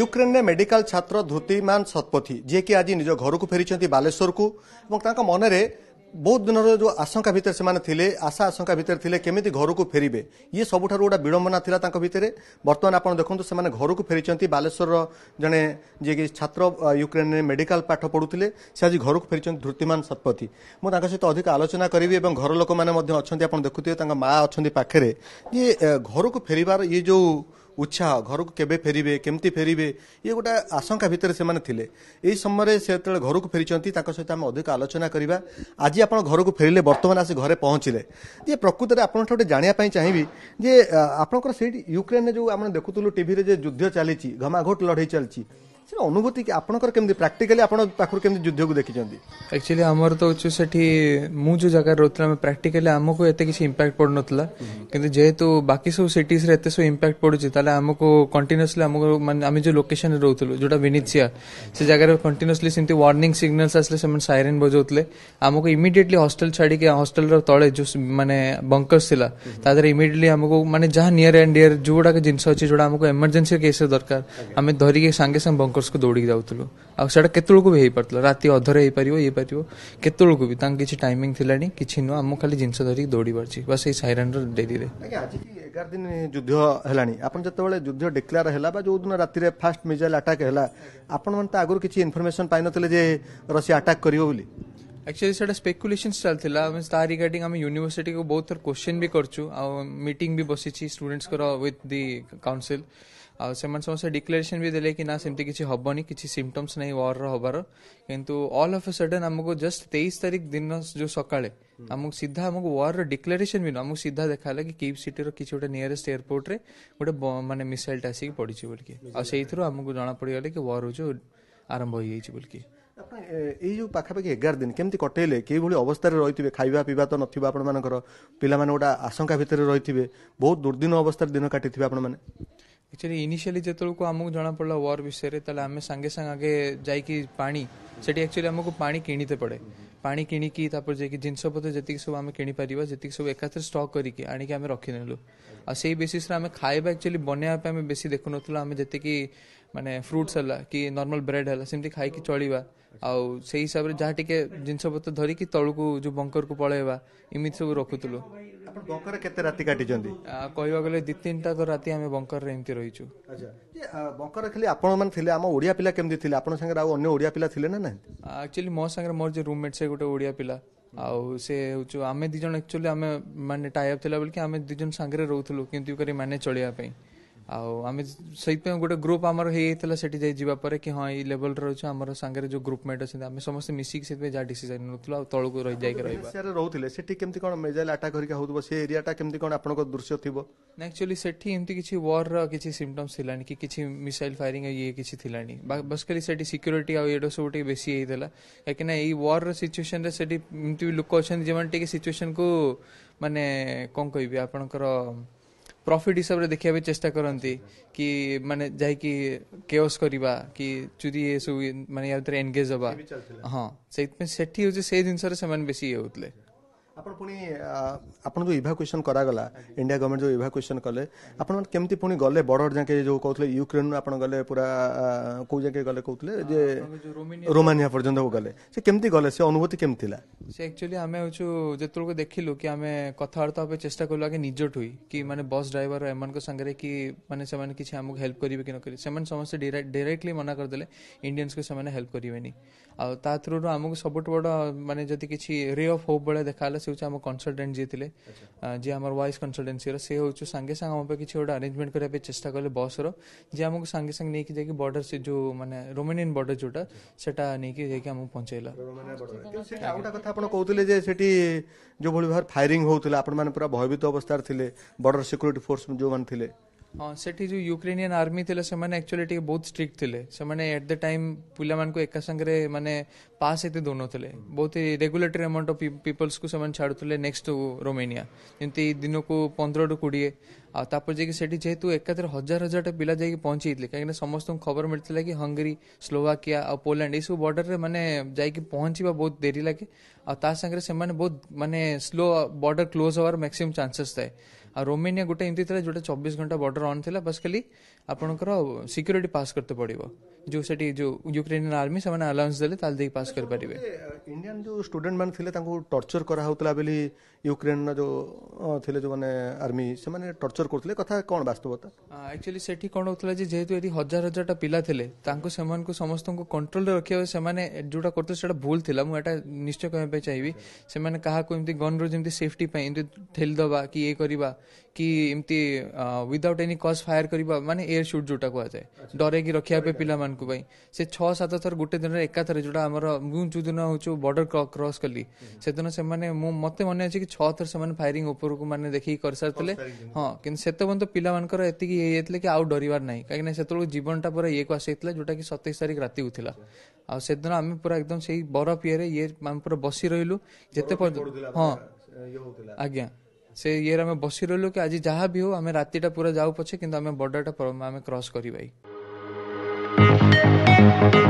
ୟୁକ୍ରେନରେ ମେଡିକାଲ ଛାତ୍ର ଧୃତିମାନ ଶତପଥୀ ଯିଏକି ଆଜି ନିଜ ଘରକୁ ଫେରିଛନ୍ତି ବାଲେଶ୍ୱରକୁ ଏବଂ ତାଙ୍କ ମନରେ ବହୁତ ଦିନର ଯେଉଁ ଆଶଙ୍କା ଭିତରେ ସେମାନେ ଥିଲେ ଆଶା ଆଶଙ୍କା ଭିତରେ ଥିଲେ କେମିତି ଘରକୁ ଫେରିବେ ଇଏ ସବୁଠାରୁ ଗୋଟେ ବିଡ଼ମ୍ବନା ଥିଲା ତାଙ୍କ ଭିତରେ ବର୍ତ୍ତମାନ ଆପଣ ଦେଖନ୍ତୁ ସେମାନେ ଘରକୁ ଫେରିଛନ୍ତି ବାଲେଶ୍ୱରର ଜଣେ ଯିଏକି ଛାତ୍ର ୟୁକ୍ରେନରେ ମେଡିକାଲ ପାଠ ପଢ଼ୁଥିଲେ ସେ ଆଜି ଘରକୁ ଫେରିଛନ୍ତି ଧୃତିମାନ ଶତପଥୀ ମୁଁ ତାଙ୍କ ସହିତ ଅଧିକ ଆଲୋଚନା କରିବି ଏବଂ ଘର ଲୋକମାନେ ମଧ୍ୟ ଅଛନ୍ତି ଆପଣ ଦେଖୁଥିବେ ତାଙ୍କ ମାଆ ଅଛନ୍ତି ପାଖରେ ଯେ ଘରକୁ ଫେରିବାର ଇଏ ଯେଉଁ ଉତ୍ସାହ ଘରକୁ କେବେ ଫେରିବେ କେମିତି ଫେରିବେ ଇଏ ଗୋଟେ ଆଶଙ୍କା ଭିତରେ ସେମାନେ ଥିଲେ ଏହି ସମୟରେ ସେ ଯେତେବେଳେ ଘରକୁ ଫେରିଛନ୍ତି ତାଙ୍କ ସହିତ ଆମେ ଅଧିକ ଆଲୋଚନା କରିବା ଆଜି ଆପଣ ଘରକୁ ଫେରିଲେ ବର୍ତ୍ତମାନ ଆସି ଘରେ ପହଞ୍ଚିଲେ ଯେ ପ୍ରକୃତରେ ଆପଣଙ୍କଠୁ ଗୋଟେ ଜାଣିବା ପାଇଁ ଚାହିଁବି ଯେ ଆପଣଙ୍କର ସେଇଠି ୟୁକ୍ରେନରେ ଯେଉଁ ଆମେ ଦେଖୁଥିଲୁ ଟିଭିରେ ଯେ ଯୁଦ୍ଧ ଚାଲିଛି ଘମାଘୋଟ ଲଢ଼େଇ ଚାଲିଛି ସେଟା ଅନୁଭୂତି ଆପଣଙ୍କର କେମିତି ପ୍ରାକ୍ଟିକାଲି ଆପଣ ପାଖରୁ କେମିତି ଯୁଦ୍ଧକୁ ଦେଖିଛନ୍ତି ଆକ୍ଚୁଆଲି ଆମର ତ ହଉଛି ସେଠି ମୁଁ ଯୋଉ ଜାଗାରେ ରହୁଥିଲି ଆମେ ପ୍ରାକ୍ଟିକାଲି ଆମକୁ ଏତେ କିଛି ଇମ୍ପାକ୍ଟ ପଡୁନଥିଲା କିନ୍ତୁ ଯେହେତୁ ବାକି ସବୁ ସିଟିସ୍ରେ ଏତେ ସବୁ ଇମ୍ପାକ୍ଟ ପଡୁଛି ତାହେଲେ ଆମକୁ କଣ୍ଟିନ୍ୟୁସଲି ଆମକୁ ମାନେ ଆମେ ଯୋଉ ଲୋକେସନରେ ରହୁଥିଲୁ ଯୋଉଟା ଭିନିସିଆ ସେ ଜାଗାରେ କଣ୍ଟିନ୍ୟୁସଲି ସେମିତି ୱାର୍ଣ୍ଣିଂ ସିଗ୍ନାଲ୍ସ ଆସିଲେ ସେମାନେ ସାଇରେନ୍ ବଜାଉଥିଲେ ଆମକୁ ଇମିଡିଏଟଲି ହଷ୍ଟେଲ ଛାଡିକି ହଷ୍ଟେଲର ତଳେ ଯୋଉ ମାନେ ବଙ୍କର୍ସ ଥିଲା ତା ଦେହରେ ଇମିଡିଏଟଲି ଆମକୁ ମାନେ ଯାହା ନିୟର ଆଣ୍ଡ ଡିୟର ଯୋଉଗୁଡାକ ଜିନିଷ ଅଛି ଯୋଉଟା ଆମକୁ ଏମର୍ଜେନ୍ସି କେସ୍ ଦରକାର ଆମେ ଧରିକି ସାଙ୍ଗେ ସାଙ୍ଗେ ସଂଘର୍ଷକୁ ଦୌଡ଼ିକି ଯାଉଥିଲୁ ଆଉ ସେଇଟା କେତେବେଳକୁ ବି ହେଇପାରୁଥିଲା ରାତି ଅଧରେ ହେଇପାରିବ ଇଏ ପାରିବ କେତେବେଳକୁ ବି ତାଙ୍କ କିଛି ଟାଇମିଂ ଥିଲାନି କିଛି ନୁହଁ ଆମକୁ ଖାଲି ଜିନିଷ ଧରିକି ଦୌଡ଼ି ପାରୁଛି ବାସ୍ ଏଇ ସାଇରାନର ଡେରିରେ ଆଜିକି ଏଗାର ଦିନ ଯୁଦ୍ଧ ହେଲାଣି ଆପଣ ଯେତେବେଳେ ଯୁଦ୍ଧ ଡିକ୍ଲେୟାର ହେଲା ବା ଯେଉଁଦିନ ରାତିରେ ଫାଷ୍ଟ ମିଜାଇଲ୍ ଆଟାକ୍ ହେଲା ଆପଣମାନେ ତ ଆଗରୁ କିଛି ଇନଫର୍ମେସନ୍ ପାଇନଥିଲେ ଯେ ରଷିଆ ଆଟାକ୍ କରିବ ବୋଲି एक्चुअली सेटा स्पेकुलेशन चलथिला मींस तार रिगार्डिंग हम यूनिवर्सिटी को बहुत थर क्वेश्चन भी करचू आ मीटिंग भी बसी छी स्टूडेंट्स को विद द काउंसिल आ सेमन समसे डिक्लेरेशन भी देले कि ना सेमती किछि हबनी किछि सिम्पटम्स नै वार रो हबर किंतु ऑल ऑफ अ सडन हम को जस्ट 23 तारिख दिन जो सकाळे हम सीधा हम को वार रो डिक्लेरेशन भी ना हम सीधा देखा लगे कि केप सिटी रो किछि ओटे एयरपोर्ट रे ओटे माने मिसाइल टासी पड़ी छी बोलके आ सेहि थ्रू हम को जाना पड़ी कि वार हो जो आरंभ होई छी बोलके ଆପଣ ଏଇ ଯୋଉ ପାଖାପାଖି ଏଗାର ଦିନ କେମିତି କଟେଇଲେ କିଭଳି ଅବସ୍ଥାରେ ରହିଥିବେ ଖାଇବା ପିଇବା ତ ନଥିବ ଆପଣମାନଙ୍କର ପିଲାମାନେ ଗୋଟେ ଆଶଙ୍କା ଭିତରେ ରହିଥିବେ ବହୁତ ଦୁର୍ଦ୍ଦିନ ଅବସ୍ଥାରେ ଦିନ କାଟିଥିବେ ଆପଣମାନେ ଆକ୍ଚୁଆଲି ଇନିସିଆଲି ଯେତେବେଳକୁ ଆମକୁ ଜଣାପଡ଼ିଲା ୱାର୍ ବିଷୟରେ ତାହେଲେ ଆମେ ସାଙ୍ଗେ ସାଙ୍ଗେ ଆଗେ ଯାଇକି ପାଣି ସେଠି ଆକ୍ଚୁଆଲି ଆମକୁ ପାଣି କିଣିତେ ପଡ଼େ ପାଣି କିଣିକି ତାପରେ ଯାଇକି ଜିନିଷପତ୍ର ଯେତିକି ସବୁ ଆମେ କିଣିପାରିବା ଯେତିକି ସବୁ ଏକାଥରେ ଷ୍ଟକ୍ କରିକି ଆଣିକି ଆମେ ରଖିନେଲୁ ଆଉ ସେଇ ବେସିସ୍ରେ ଆମେ ଖାଇବା ଆକ୍ଚୁଆଲି ବନେଇବା ପାଇଁ ଆମେ ବେଶୀ ଦେଖୁନଥିଲୁ ଆମେ ଯେତିକି ମାନେ ଫ୍ରୁଟ୍ସ ହେଲା କି ନର୍ମାଲ୍ ବ୍ରେଡ୍ ହେଲା ସେମିତି ଖାଇକି ଚଳିବା ଆଉ ସେଇ ହିସାବରେ ଯାହା ଟିକେ ଜିନିଷପତ୍ର ଧରିକି ତଳକୁ ଯୋଉ ବଙ୍କରକୁ ପଳେଇବା ଏମିତି ସବୁ ରଖୁଥିଲୁ କହିବାକୁ ଗଲେ ଦୁଇ ତିନିଟା ରାତି ଆମେ ବଙ୍କରରେ ଏମିତି ରହିଛୁ ବଙ୍କର ଖାଲି ଆପଣମାନେ ଥିଲେ ଆମ ଓଡ଼ିଆ ପିଲା କେମିତି ଥିଲେ ଆପଣ ସାଙ୍ଗରେ ଆଉ ଅନ୍ୟ ଓଡ଼ିଆ ପିଲା ଥିଲେ ନା ନାହିଁ ଆକ୍ଚୁଆଲି ମୋ ସାଙ୍ଗରେ ମୋର ଯେ ରୁମମେଟ୍ ସେ ଗୋଟେ ଓଡ଼ିଆ ପିଲା ଆଉ ସେ ହେଉଛୁ ଆମେ ଦୁଇ ଜଣ ଆକ୍ଚୁଆଲି ଆମେ ମାନେ ଟାଇଅପ୍ ଥିଲା ବୋଲିକି ଆମେ ଦି ଜଣ ସାଙ୍ଗରେ ରହୁଥିଲୁ କେମିତି କରି ମାନେ ଚଳିବା ପାଇଁ ଆଉ ଆମେ ସେଇଥିପାଇଁ ଗୋଟେ ଗ୍ରୁପ୍ ଆମର ହେଇଯାଇଥିଲା ସେଠି ଯାଇ ଯିବା ପରେ କି ହଁ ଏଇ ଲେବଲ୍ରେ ରହୁଛୁ ଆମର ସାଙ୍ଗରେ ଯେଉଁ ଗ୍ରୁପ୍ ମେଟ୍ ଅଛନ୍ତି ଆମେ ସମସ୍ତେ ମିଶିକି ସେଥିପାଇଁ ଯାହା ଡିସିସନ୍ ନେଉଥିଲୁ ଆଉ ତଳକୁ ରହି ଯାଇକି ରହିବା ରହୁଥିଲେ ସେଠି କେମିତି କ'ଣ ମେଜାଇଲ୍ ଆଟାକ୍ ହେରିକା ହେଉଥିବ ସେ ଏରିଆଟା କେମିତି କ'ଣ ଆପଣଙ୍କ ଦୃଶ୍ୟ ଥିବ ନା ଆକ୍ଚୁଆଲି ସେଠି ଏମିତି କିଛି ୱାର୍ର କିଛି ସିମ୍ପଟମ୍ସ ଥିଲାନି କି କିଛି ମିସାଇଲ୍ ଫାୟାରିଂ ଇଏ କିଛି ଥିଲାନି ବାସ୍ ଖାଲି ସେଠି ସିକ୍ୟୁରିଟି ଆଉ ଏଇଟା ସବୁ ଟିକେ ବେଶୀ ହେଇଥିଲା କାହିଁକିନା ଏଇ ୱାର୍ର ସିଚୁଏସନ୍ରେ ସେଠି ଏମିତି ବି ଲୋକ ଅଛନ୍ତି ଯେଉଁମାନେ ଟିକେ ସିଚୁଏସନ୍କୁ ମାନେ କ'ଣ କହିବି ଆପଣଙ୍କର ପ୍ରଫିଟ୍ ହିସାବରେ ଦେଖିବା ପାଇଁ ଚେଷ୍ଟା କରନ୍ତି କି ମାନେ ଯାଇକି କେଓସ୍ କରିବା କି ଚୋରି ଏସବୁ ମାନେ ୟା ଭିତରେ ଏନଗେଜ୍ ହେବା ହଁ ସେଇଥିପାଇଁ ସେଠି ହେଉଛି ସେଇ ଜିନିଷରେ ସେମାନେ ବେଶୀ ଇଏ ହେଉଥିଲେ ଆପଣ ପୁଣି ଆପଣ ଯେଉଁ ଇଭାକୁଏସନ୍ କରାଗଲା ଇଣ୍ଡିଆ ଗଭର୍ଣ୍ଣମେଣ୍ଟ ଯେଉଁ ଇଭାକୁଏସନ୍ କଲେ ଆପଣ କେମିତି ପୁଣି ଗଲେ ବର୍ଡର ଯାକେ ଯେଉଁ କହୁଥିଲେ ୟୁକ୍ରେନ୍ରୁ ଆପଣ ଗଲେ ପୁରା କୋଉ ଯାକେ ଗଲେ କହୁଥିଲେ ଯେ ରୋମାନିଆ ପର୍ଯ୍ୟନ୍ତ ଗଲେ ସେ କେମିତି ଗଲେ ସେ ଅନୁଭୂତି କେମିତି ଥିଲା ସେ ଆକ୍ଚୁଆଲି ଆମେ ହେଉଛୁ ଯେତେବେଳକୁ ଦେଖିଲୁ କି ଆମେ କଥାବାର୍ତ୍ତା ହେବା ଚେଷ୍ଟା କଲୁ ଆଗେ ନିଜଠୁ କି ମାନେ ବସ୍ ଡ୍ରାଇଭର ଏମାନଙ୍କ ସାଙ୍ଗରେ କି ମାନେ ସେମାନେ କିଛି ଆମକୁ ହେଲ୍ପ କରିବେ କି ନ କରିବେ ସେମାନେ ସମସ୍ତେ ଡାଇରେକ୍ଟଲି ମନା କରିଦେଲେ ଇଣ୍ଡିଆନ୍ସକୁ ସେମାନେ ହେଲ୍ପ କରିବେନି ଆଉ ତା ଥ୍ରୁରୁ ଆମକୁ ସବୁଠୁ ବଡ଼ ମାନେ ଯଦି କିଛି ରେ ଅଫ୍ ହୋପ୍ ବେଳେ ଦେଖାହେଲା ସେ ହେଉଛି ଆମ କନସଲଟାଣ୍ଟ ଯିଏ ଥିଲେ ଯିଏ ଆମର ୱାଇସ୍ କନସଲଟାନ୍ସିର ସେ ହେଉଛୁ ସାଙ୍ଗେ ସାଙ୍ଗେ ଆମ ପାଇଁ କିଛି ଗୋଟେ ଆରେଞ୍ଜମେଣ୍ଟ କରିବା ପାଇଁ ଚେଷ୍ଟା କଲେ ବସ୍ର ଯିଏ ଆମକୁ ସାଙ୍ଗେ ସାଙ୍ଗେ ନେଇକି ଯାଇକି ବର୍ଡର ସେ ଯେଉଁ ମାନେ ରୋମାନିଆନ୍ ବର୍ଡର ଯେଉଁଟା ସେଟା ନେଇକି ଯାଇକି ଆମକୁ ପହଞ୍ଚେଇଲା ଆଉ ଗୋଟେ କଥା ଆପଣ କହୁଥିଲେ ଯେ ସେଠି ଯେଉଁଭଳି ଭାବରେ ଫାୟାରିଂ ହେଉଥିଲା ଆପଣମାନେ ପୁରା ଭୟଭୀତ ଅବସ୍ଥାରେ ଥିଲେ ବର୍ଡର ସିକ୍ୟୁରିଟି ଫୋର୍ସ ଯେଉଁମାନେ ଥିଲେ ହଁ ସେଠି ଯୋଉ ୟୁକ୍ରେନିଆନ ଆର୍ମି ଥିଲେ ସେମାନେ ଆକ୍ଚୁଆଲି ଟିକେ ବହୁତ ଷ୍ଟ୍ରିକ୍ଟ ଥିଲେ ସେମାନେ ଆଟ୍ ଦ ଟାଇମ୍ ପିଲାମାନଙ୍କୁ ଏକା ସାଙ୍ଗରେ ମାନେ ପାସ୍ ଏତେ ଦେଉନଥିଲେ ବହୁତ ରେଗୁଲେଟରୀ ଆମାଉଣ୍ଟ ଅଫ୍ ପିପଲ୍ସକୁ ସେମାନେ ଛାଡ଼ୁଥିଲେ ନେକ୍ସଟ ରୋମେନିଆ ଯେମିତି ଦିନକୁ ପନ୍ଦରରୁ କୋଡ଼ିଏ ଆଉ ତାପରେ ଯାଇକି ସେଠି ଯେହେତୁ ଏକାଥରେ ହଜାର ହଜାରଟା ପିଲା ଯାଇକି ପହଞ୍ଚିଯାଇଥିଲେ କାହିଁକିନା ସମସ୍ତଙ୍କୁ ଖବର ମିଳିଥିଲା କି ହଙ୍ଗେରୀ ସ୍ଲୋଭାକିଆ ଆଉ ପୋଲାଣ୍ଡ ଏସବୁ ବର୍ଡରରେ ମାନେ ଯାଇକି ପହଞ୍ଚିବା ବହୁତ ଡେରି ଲାଗେ ଆଉ ତା ସାଙ୍ଗରେ ସେମାନେ ବହୁତ ମାନେ ସ୍ଲୋ ବର୍ଡର କ୍ଲୋଜ୍ ହେବାର ମ୍ୟାକ୍ସିମମ୍ ଚାନ୍ସେସ୍ ଥାଏ ଆଉ ରୋମେନିଆ ଗୋଟେ ଏମିତି ଥିଲା ଯୋଉଟା ଚବିଶ ଘଣ୍ଟା ବର୍ଡର ଅନ୍ ଥିଲା ବାସ୍ ଖାଲି ଆପଣଙ୍କର ସିକ୍ୟୁରିଟି ପାସ୍ କରିତେ ପଡ଼ିବ जो सेटी जो यूक्रेनियन आर्मी सेमाने अलाउंस देले ताल देई पास कर परिबे इंडियन जो स्टूडेंट मन थिले तांको टॉर्चर करा होतला बेली यूक्रेन ना जो थिले जो माने आर्मी सेमाने टॉर्चर करथले कथा कौन वास्तवता एक्चुअली सेठी कौन होतला जे जेहेतु एदी हजार हजार टा पिला थिले तांको सेमान को समस्तों को कंट्रोल रे रखे सेमाने जोटा करते सेटा भूल थिला मु एटा निश्चय कहे पे चाहिबी सेमाने कहा को इमती गन रो जेमती सेफ्टी पे इमती ठेल दबा कि ए करिबा कि इमती विदाउट एनी कॉज फायर करिबा माने एयर शूट जोटा को आ जाए अच्छा। डरे कि रखिया पे पिला ସେମାନଙ୍କ ପାଇଁ ସେ ଛଅ ସାତ ଥର ଗୋଟେ ଦିନରେ ଏକାଥରେ ଯୋଉଟା ଆମର ମୁଁ ଦିନ ହଉଛୁ ବର୍ଡର କ୍ରସ୍ କଲି ସେଦିନ ସେମାନେ ମୁଁ ମତେ ମନେ ଅଛି କି ଛଅ ଥର ସେମାନେ ଫାୟାରିଂ ଉପରକୁ ମାନେ ଦେଖିକି କରିସାରିଥିଲେ ହଁ କିନ୍ତୁ ସେତେପର୍ଯ୍ୟନ୍ତ ପିଲାମାନଙ୍କର ଏତିକି ଇଏ ହେଇଯାଇଥିଲେ କି ଆଉ ଡରିବାର ନାହିଁ କାହିଁକିନା ସେତେବେଳକୁ ଜୀବନଟା ପୁରା ଇଏକୁ ଆସିଯାଇଥିଲା ଯୋଉଟା କି ସତେଇଶ ତାରିଖ ରାତିକୁ ଥିଲା ଆଉ ସେଦିନ ଆମେ ପୁରା ଏକଦମ ସେଇ ବରଫ ଇଏରେ ଇଏ ଆମେ ପୁରା ବସି ରହିଲୁ ଯେତେ ପର୍ଯ୍ୟନ୍ତ ହଁ ଆଜ୍ଞା ସେ ଇଏରେ ଆମେ ବସି ରହିଲୁ କି ଆଜି ଯାହା ବି ହଉ ଆମେ ରାତିଟା ପୁରା ଯାଉ ପଛେ କିନ୍ତୁ ଆମେ ବର୍ଡରଟା ଆମେ କ୍ରସ୍ କରିବା Thank you.